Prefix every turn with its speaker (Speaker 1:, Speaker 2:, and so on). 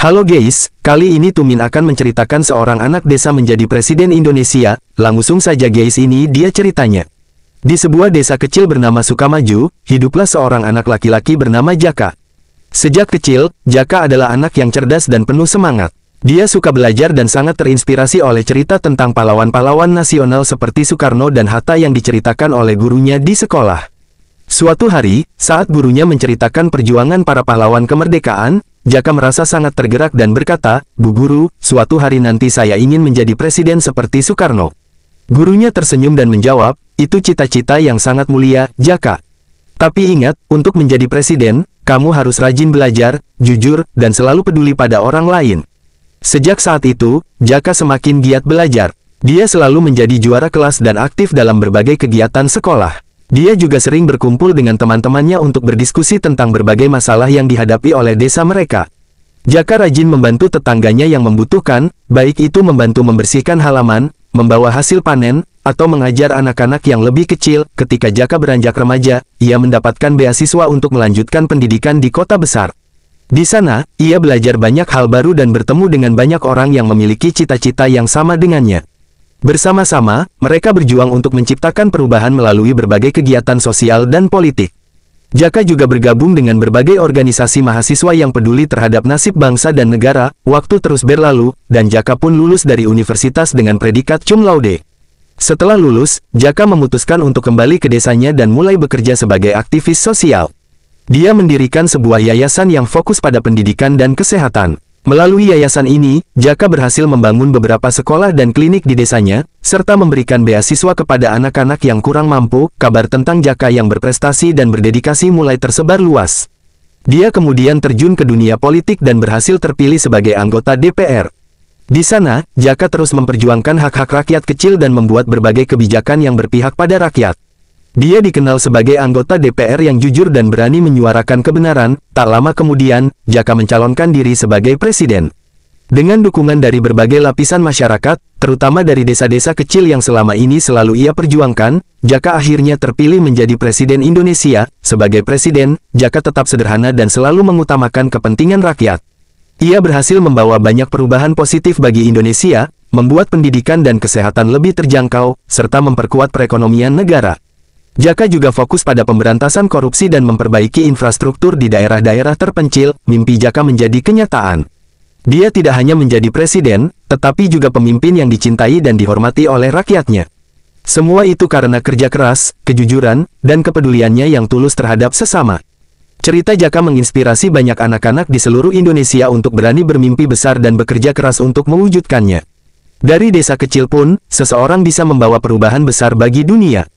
Speaker 1: Halo guys, kali ini Tumin akan menceritakan seorang anak desa menjadi presiden Indonesia, langsung saja guys ini dia ceritanya. Di sebuah desa kecil bernama Sukamaju, hiduplah seorang anak laki-laki bernama Jaka. Sejak kecil, Jaka adalah anak yang cerdas dan penuh semangat. Dia suka belajar dan sangat terinspirasi oleh cerita tentang pahlawan-pahlawan nasional seperti Soekarno dan Hatta yang diceritakan oleh gurunya di sekolah. Suatu hari, saat gurunya menceritakan perjuangan para pahlawan kemerdekaan, Jaka merasa sangat tergerak dan berkata, Bu Guru, suatu hari nanti saya ingin menjadi presiden seperti Soekarno. Gurunya tersenyum dan menjawab, itu cita-cita yang sangat mulia, Jaka. Tapi ingat, untuk menjadi presiden, kamu harus rajin belajar, jujur, dan selalu peduli pada orang lain. Sejak saat itu, Jaka semakin giat belajar. Dia selalu menjadi juara kelas dan aktif dalam berbagai kegiatan sekolah. Dia juga sering berkumpul dengan teman-temannya untuk berdiskusi tentang berbagai masalah yang dihadapi oleh desa mereka. Jaka rajin membantu tetangganya yang membutuhkan, baik itu membantu membersihkan halaman, membawa hasil panen, atau mengajar anak-anak yang lebih kecil. Ketika Jaka beranjak remaja, ia mendapatkan beasiswa untuk melanjutkan pendidikan di kota besar. Di sana, ia belajar banyak hal baru dan bertemu dengan banyak orang yang memiliki cita-cita yang sama dengannya. Bersama-sama, mereka berjuang untuk menciptakan perubahan melalui berbagai kegiatan sosial dan politik. Jaka juga bergabung dengan berbagai organisasi mahasiswa yang peduli terhadap nasib bangsa dan negara, waktu terus berlalu, dan Jaka pun lulus dari universitas dengan predikat cum laude. Setelah lulus, Jaka memutuskan untuk kembali ke desanya dan mulai bekerja sebagai aktivis sosial. Dia mendirikan sebuah yayasan yang fokus pada pendidikan dan kesehatan. Melalui yayasan ini, Jaka berhasil membangun beberapa sekolah dan klinik di desanya, serta memberikan beasiswa kepada anak-anak yang kurang mampu, kabar tentang Jaka yang berprestasi dan berdedikasi mulai tersebar luas. Dia kemudian terjun ke dunia politik dan berhasil terpilih sebagai anggota DPR. Di sana, Jaka terus memperjuangkan hak-hak rakyat kecil dan membuat berbagai kebijakan yang berpihak pada rakyat. Dia dikenal sebagai anggota DPR yang jujur dan berani menyuarakan kebenaran, tak lama kemudian, Jaka mencalonkan diri sebagai presiden. Dengan dukungan dari berbagai lapisan masyarakat, terutama dari desa-desa kecil yang selama ini selalu ia perjuangkan, Jaka akhirnya terpilih menjadi Presiden Indonesia. Sebagai Presiden, Jaka tetap sederhana dan selalu mengutamakan kepentingan rakyat. Ia berhasil membawa banyak perubahan positif bagi Indonesia, membuat pendidikan dan kesehatan lebih terjangkau, serta memperkuat perekonomian negara. Jaka juga fokus pada pemberantasan korupsi dan memperbaiki infrastruktur di daerah-daerah terpencil, mimpi Jaka menjadi kenyataan. Dia tidak hanya menjadi presiden, tetapi juga pemimpin yang dicintai dan dihormati oleh rakyatnya. Semua itu karena kerja keras, kejujuran, dan kepeduliannya yang tulus terhadap sesama. Cerita Jaka menginspirasi banyak anak-anak di seluruh Indonesia untuk berani bermimpi besar dan bekerja keras untuk mewujudkannya. Dari desa kecil pun, seseorang bisa membawa perubahan besar bagi dunia.